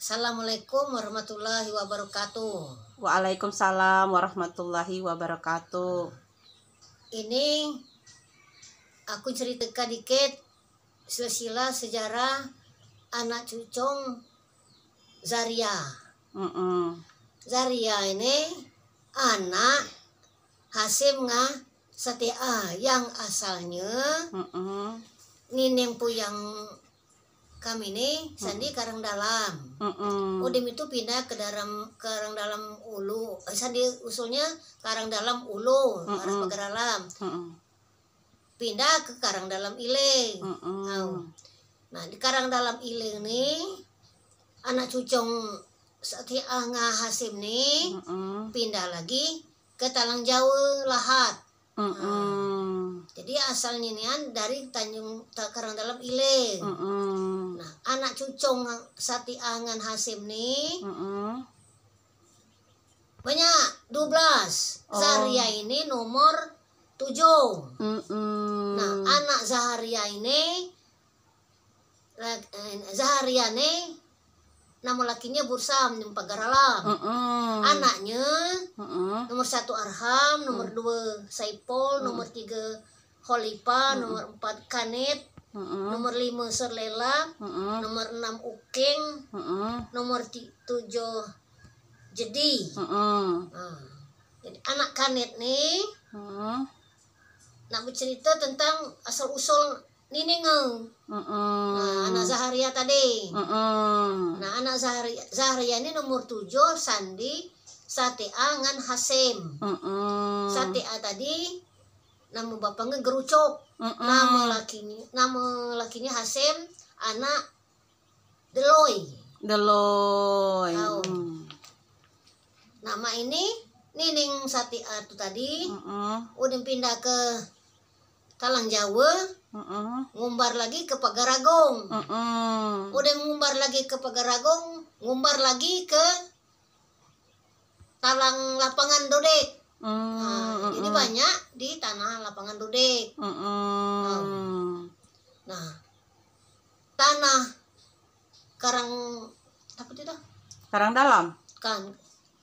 Assalamualaikum warahmatullahi wabarakatuh. Waalaikumsalam warahmatullahi wabarakatuh. Ini aku ceritakan dikit silsilah sejarah anak cucung Zaria. Mm -mm. Zaria ini anak Hasim ngah Setia yang asalnya mm -mm. Nining Puyang kami ini Sandi Karang Dalam. hmm. Udim itu pindah ke dalam Karang Dalam Ulu. Eh, sandi usulnya Karang Dalam Ulu, karangdalam hmm. Pindah ke Karang Dalam Ile. Nah, nah, di Karang Dalam Ile ini anak cucung Sati angah Hasim nih pindah lagi ke Talang Jawa Lahat. Nah, jadi asalnya nih dari Tanjung Karang Dalam Ile. Mm-mm anak cucung satiangan Hasim nih. Mm -hmm. Banyak 12. Oh. Zaharia ini nomor 7. Mm -uh. Nah, anak Zaharia ini eh, Zaharia nih nama lakinya Bursam yang Pagaralam. Mm -uh. Anaknya mm -uh. nomor 1 Arham, nomor 2 mm. Saipol, mm. nomor 3 Holipa, uh -uh. nomor empat Kanit, Nomor lima Serlela, uh nomor enam Uking, uh nomor tujuh Jadi. Uh nah, Jadi anak kanet nih. Uh -uh. Nak bercerita tentang asal-usul nini Uh Nah, anak Zaharia tadi. Uh Nah, anak Zaharia, Zaharia ini nomor tujuh Sandi sate ngan Hasim. Uh -uh. Satea tadi nama bapaknya gerucok mm -mm. nama lakinya nama lakinya Hasem anak Deloy Deloy Mm. nama ini Nining Sati Atu eh, tadi mm -mm. udah pindah ke Talang Jawa mm ngumbar lagi ke Pagaragong mm udah ngumbar lagi ke Pagaragong ngumbar lagi ke Talang Lapangan Dodek Nah, mm, ini mm, mm. banyak di tanah lapangan Dudek. Mm, mm. Nah, tanah karang apa itu? Karang dalam. Kan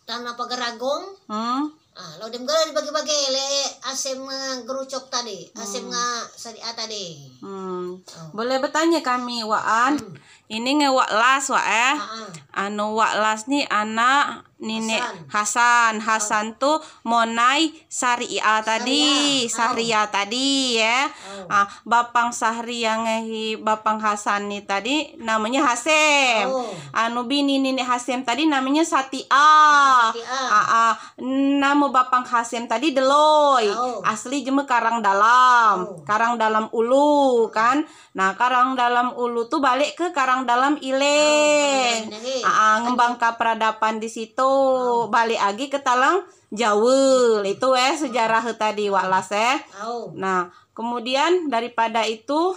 tanah pageragong. Mm. Ah, lo dem dibagi-bagi le asem gerucok tadi, asem mm. nga sadia tadi. Hmm. Boleh bertanya kami, Waan. Hmm. Ini ngewak las, Wa eh. Ah, ah. Anu wak las nih anak Nini Hasan. Hasan, ah. Hasan tuh Monai Saria tadi, Saria tadi ya. Ah, Bapang Saria ngehi Bapang Hasan nih tadi namanya Hasem. Oh. Anu bini Nini Hasem tadi namanya Satia. Ah, Satia. Ah, ah. Nama Bapang Hasem tadi Deloy. Oh. Asli jeme Karang Dalam. Oh. Karang Dalam Ulu kan nah karang dalam ulu tuh balik ke karang dalam ile oh, ah, ah, ngembang ke peradaban di situ oh. balik lagi ke talang jauh itu eh sejarah tadi walas eh oh. nah kemudian daripada itu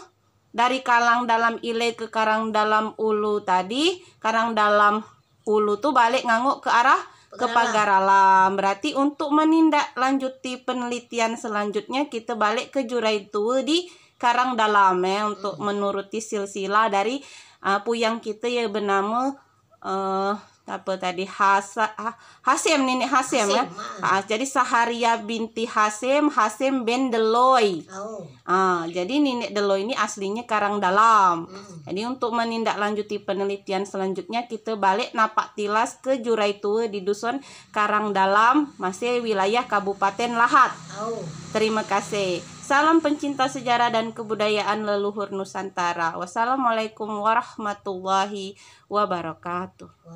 dari karang dalam ile ke karang dalam ulu tadi karang dalam ulu tuh balik nganguk ke arah ke pagar alam. Berarti untuk menindaklanjuti penelitian selanjutnya kita balik ke jurai tua di karang dalame untuk menuruti silsilah dari uh, puyang kita yang bernama uh, apa tadi Hasa, ah, Hasim nenek Hasim, Hasim ya. Ha, ah. ah, jadi Saharia binti Hasim, Hasim bin Deloy. Oh. Ah, jadi nenek Deloy ini aslinya Karang Dalam. Hmm. Jadi untuk menindaklanjuti penelitian selanjutnya kita balik napak tilas ke Jurai Tua di dusun Karang Dalam, masih wilayah Kabupaten Lahat. Oh. Terima kasih. Salam pencinta sejarah dan kebudayaan leluhur Nusantara. Wassalamualaikum warahmatullahi wabarakatuh.